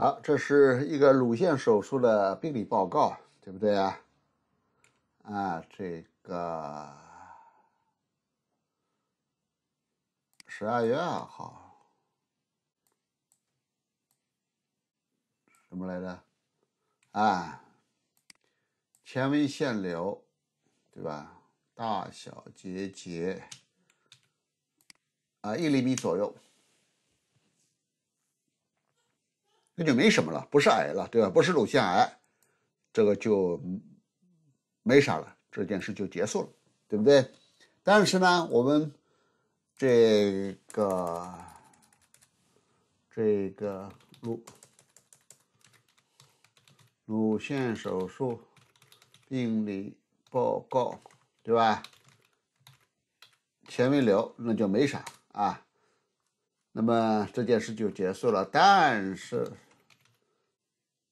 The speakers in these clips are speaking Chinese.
好，这是一个乳腺手术的病理报告，对不对啊？啊，这个十二月二号，什么来着？啊，纤维腺瘤，对吧？大小结节，啊，一厘米左右。那就没什么了，不是癌了，对吧？不是乳腺癌，这个就没啥了，这件事就结束了，对不对？但是呢，我们这个这个乳乳腺手术病理报告，对吧？纤维瘤，那就没啥啊，那么这件事就结束了，但是。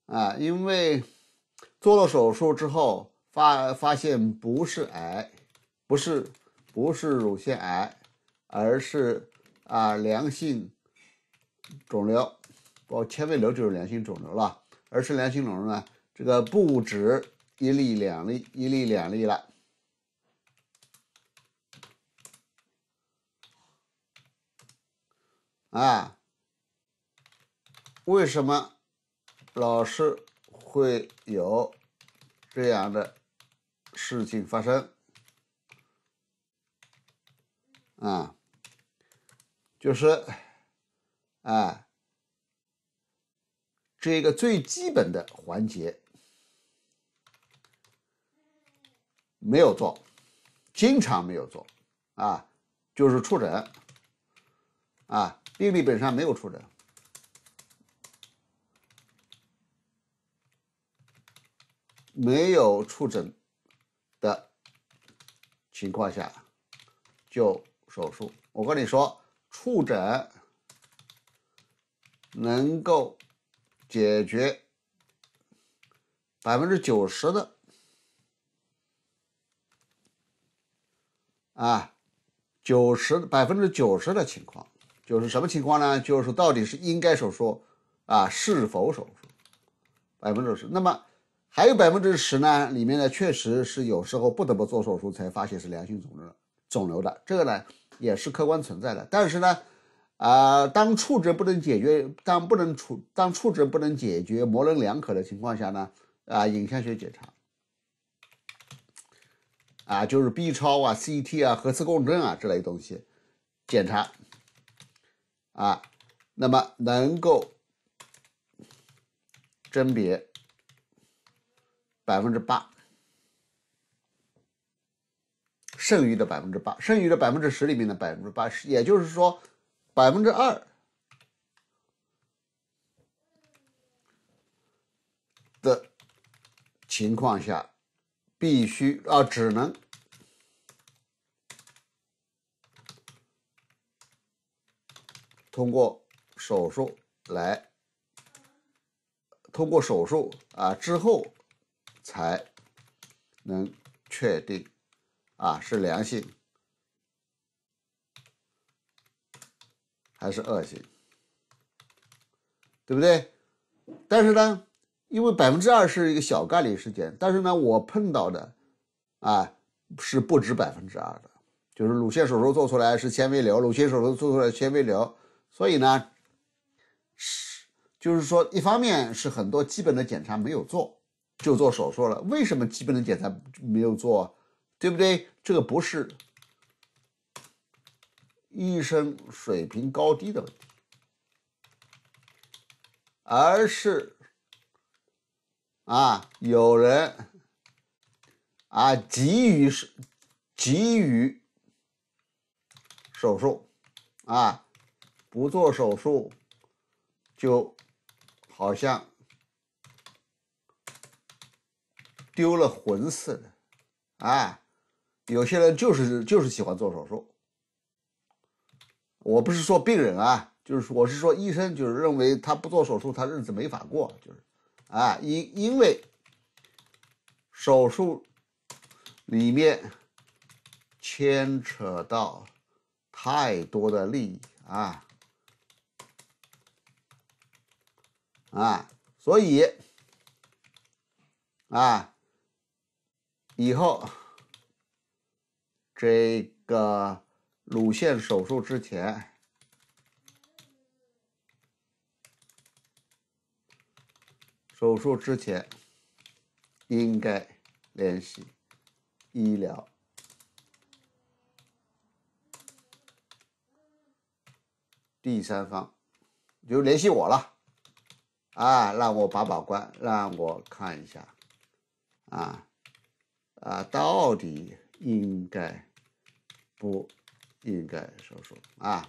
啊，因为做了手术之后发发现不是癌，不是不是乳腺癌，而是啊良性肿瘤，包括纤维瘤就是良性肿瘤了。而是良性肿瘤呢，这个不止一例两例，一例两例了。啊，为什么？老是会有这样的事情发生，啊，就是，哎，这个最基本的环节没有做，经常没有做，啊，就是出诊，啊，病历本上没有出诊。没有触诊的情况下就手术，我跟你说，触诊能够解决百分之九十的啊九十百分之九十的情况，就是什么情况呢？就是到底是应该手术啊，是否手术百分之十？那么。还有百分之十呢，里面呢确实是有时候不得不做手术才发现是良性肿瘤肿瘤的，这个呢也是客观存在的。但是呢，啊，当触诊不能解决，当不能处当触诊不能解决，模棱两可的情况下呢，啊，影像学检查，啊，就是 B 超啊、CT 啊、核磁共振啊这类东西检查，啊，那么能够甄别。百分之八，剩余的百分之八，剩余的百分之十里面的百分之八十，也就是说，百分之二的情况下，必须啊，只能通过手术来，通过手术啊之后。才能确定啊是良性还是恶性，对不对？但是呢，因为百分之二是一个小概率事件，但是呢，我碰到的啊是不止百分之二的，就是乳腺手术做出来是纤维瘤，乳腺手术做出来纤维瘤，所以呢是就是说，一方面是很多基本的检查没有做。就做手术了，为什么基本的检查没有做？对不对？这个不是医生水平高低的问题，而是啊，有人啊急于急于手术啊，不做手术就好像。丢了魂似的，哎，有些人就是就是喜欢做手术。我不是说病人啊，就是我是说医生，就是认为他不做手术，他日子没法过，就是，啊，因因为手术里面牵扯到太多的利益啊，啊，所以，啊。以后，这个乳腺手术之前，手术之前应该联系医疗第三方，就联系我了，啊，让我把把关，让我看一下，啊。啊，到底应该不应该手术啊？